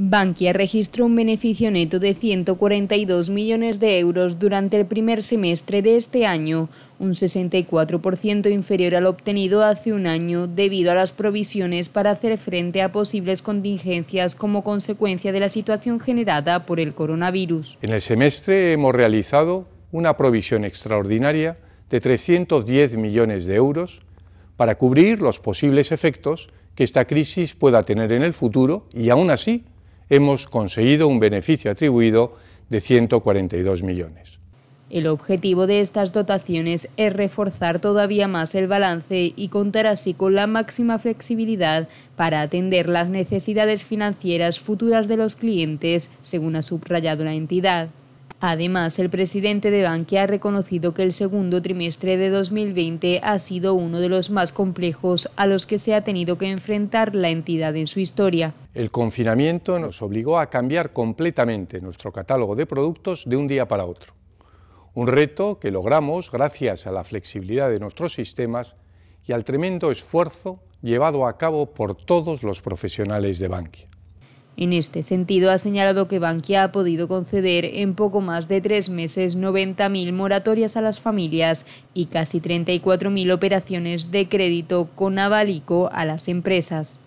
Bankia registró un beneficio neto de 142 millones de euros durante el primer semestre de este año, un 64% inferior al obtenido hace un año debido a las provisiones para hacer frente a posibles contingencias como consecuencia de la situación generada por el coronavirus. En el semestre hemos realizado una provisión extraordinaria de 310 millones de euros para cubrir los posibles efectos que esta crisis pueda tener en el futuro y aún así hemos conseguido un beneficio atribuido de 142 millones. El objetivo de estas dotaciones es reforzar todavía más el balance y contar así con la máxima flexibilidad para atender las necesidades financieras futuras de los clientes, según ha subrayado la entidad. Además, el presidente de Bankia ha reconocido que el segundo trimestre de 2020 ha sido uno de los más complejos a los que se ha tenido que enfrentar la entidad en su historia. El confinamiento nos obligó a cambiar completamente nuestro catálogo de productos de un día para otro. Un reto que logramos gracias a la flexibilidad de nuestros sistemas y al tremendo esfuerzo llevado a cabo por todos los profesionales de Bankia. En este sentido, ha señalado que Bankia ha podido conceder en poco más de tres meses 90.000 moratorias a las familias y casi 34.000 operaciones de crédito con abalico a las empresas.